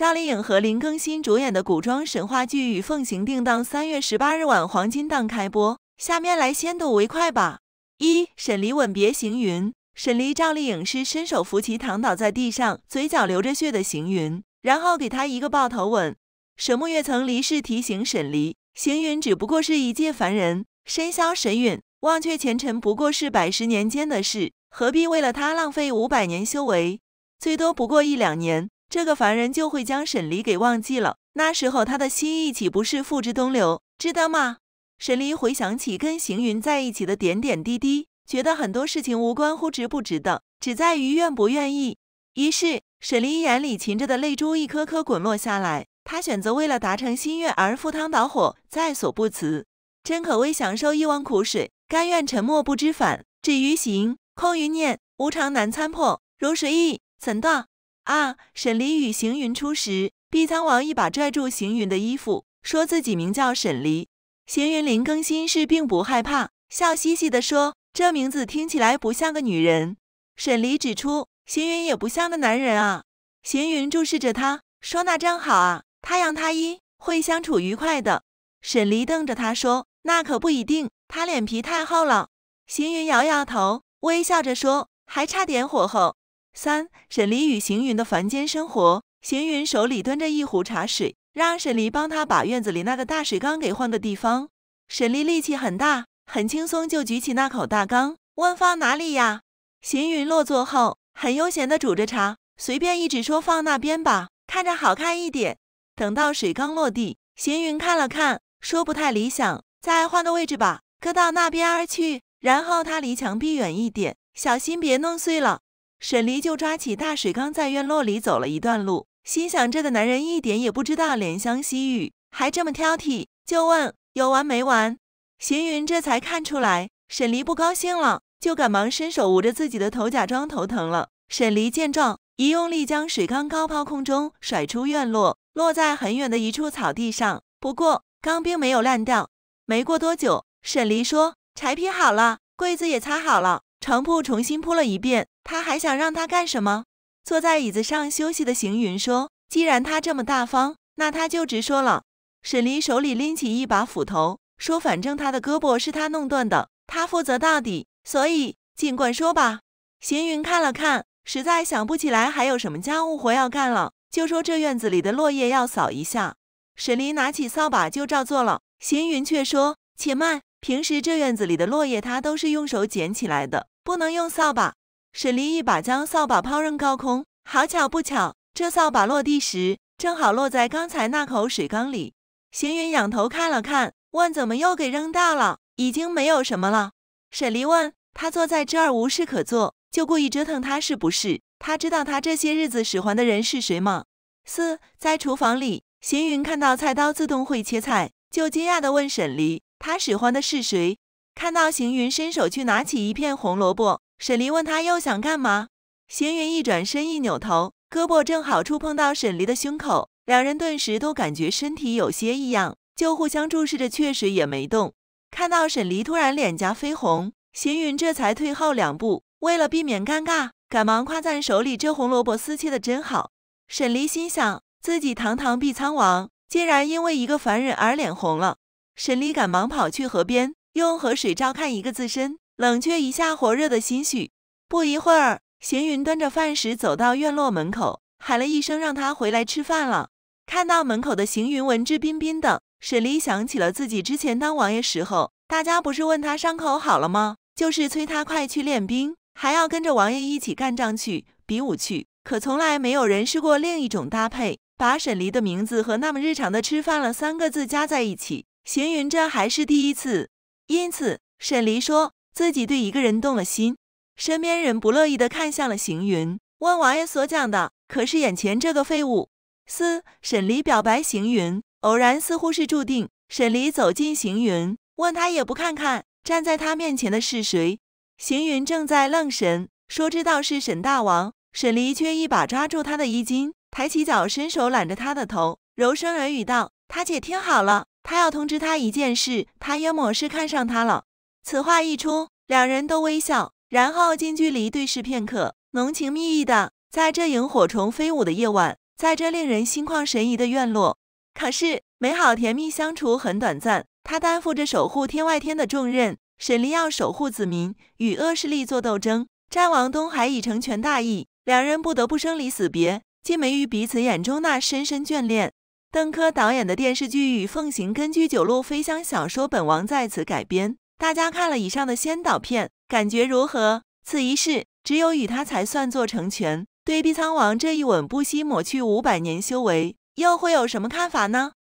赵丽颖和林更新主演的古装神话剧《与凤行》定档三月十八日晚黄金档开播，下面来先睹为快吧。一，沈璃吻别行云，沈璃赵丽颖是伸手扶起躺倒在地上、嘴角流着血的行云，然后给他一个爆头吻。沈木月曾离世提醒沈璃，行云只不过是一介凡人，身消神陨，忘却前尘不过是百十年间的事，何必为了他浪费五百年修为？最多不过一两年。这个凡人就会将沈离给忘记了，那时候他的心意岂不是付之东流？值得吗？沈离回想起跟行云在一起的点点滴滴，觉得很多事情无关乎值不值得，只在于愿不愿意。于是，沈离眼里噙着的泪珠一颗颗滚落下来。他选择为了达成心愿而赴汤蹈火，在所不辞。真可谓享受一汪苦水，甘愿沉默不知返。至于行空余念，无常难参破，如水意怎当？啊！沈离与行云初识，碧苍王一把拽住行云的衣服，说自己名叫沈离。行云林更新是并不害怕，笑嘻嘻的说：“这名字听起来不像个女人。”沈离指出：“行云也不像个男人啊。”行云注视着他，说：“那正好啊，他养他一会相处愉快的。”沈离瞪着他说：“那可不一定，他脸皮太厚了。”行云摇摇头，微笑着说：“还差点火候。”三沈黎与行云的凡间生活。行云手里端着一壶茶水，让沈黎帮他把院子里那个大水缸给换个地方。沈黎力气很大，很轻松就举起那口大缸。问放哪里呀？行云落座后，很悠闲地煮着茶，随便一指说放那边吧，看着好看一点。等到水缸落地，行云看了看，说不太理想，再换个位置吧，搁到那边去。然后他离墙壁远一点，小心别弄碎了。沈离就抓起大水缸，在院落里走了一段路，心想这个男人一点也不知道怜香惜玉，还这么挑剔，就问有完没完。行云这才看出来沈离不高兴了，就赶忙伸手捂着自己的头，假装头疼了。沈离见状，一用力将水缸高抛空中，甩出院落，落在很远的一处草地上。不过缸并没有烂掉。没过多久，沈离说柴劈好了，柜子也擦好了，床铺重新铺了一遍。他还想让他干什么？坐在椅子上休息的行云说：“既然他这么大方，那他就直说了。”沈离手里拎起一把斧头，说：“反正他的胳膊是他弄断的，他负责到底，所以尽管说吧。”行云看了看，实在想不起来还有什么家务活要干了，就说：“这院子里的落叶要扫一下。”沈离拿起扫把就照做了，行云却说：“且慢，平时这院子里的落叶他都是用手捡起来的，不能用扫把。”沈黎一把将扫把抛扔高空，好巧不巧，这扫把落地时正好落在刚才那口水缸里。行云仰头看了看，问：“怎么又给扔到了？已经没有什么了。”沈黎问：“他坐在这儿无事可做，就故意折腾他是不是？他知道他这些日子使唤的人是谁吗？”四在厨房里，行云看到菜刀自动会切菜，就惊讶的问沈黎：“他使唤的是谁？”看到行云伸手去拿起一片红萝卜。沈黎问他又想干嘛？行云一转身一扭头，胳膊正好触碰到沈离的胸口，两人顿时都感觉身体有些异样，就互相注视着，确实也没动。看到沈离突然脸颊绯红，行云这才退后两步，为了避免尴尬，赶忙夸赞手里这红萝卜丝切的真好。沈离心想自己堂堂碧苍王，竟然因为一个凡人而脸红了。沈离赶忙跑去河边，用河水照看一个自身。冷却一下火热的心绪。不一会儿，邢云端着饭食走到院落门口，喊了一声：“让他回来吃饭了。”看到门口的邢云文质彬彬的，沈离想起了自己之前当王爷时候，大家不是问他伤口好了吗？就是催他快去练兵，还要跟着王爷一起干仗去、比武去。可从来没有人试过另一种搭配，把沈离的名字和那么日常的“吃饭了”三个字加在一起。邢云这还是第一次，因此沈离说。自己对一个人动了心，身边人不乐意的看向了行云，问王爷所讲的可是眼前这个废物？四沈离表白行云，偶然似乎是注定。沈离走进行云，问他也不看看站在他面前的是谁。行云正在愣神，说知道是沈大王。沈离却一把抓住他的衣襟，抬起脚伸手揽着他的头，柔声耳语道：“他姐听好了，他要通知他一件事，他约莫是看上他了。”此话一出，两人都微笑，然后近距离对视片刻，浓情蜜意的。在这萤火虫飞舞的夜晚，在这令人心旷神怡的院落，可是美好甜蜜相处很短暂。他担负着守护天外天的重任，沈璃要守护子民，与恶势力做斗争。战王东海已成全大义，两人不得不生离死别，既没于彼此眼中那深深眷恋。邓科导演的电视剧《与凤行》根据九路飞香小说《本王在此》改编。大家看了以上的先导片，感觉如何？此一世只有与他才算作成全。对碧苍王这一吻，不惜抹去五百年修为，又会有什么看法呢？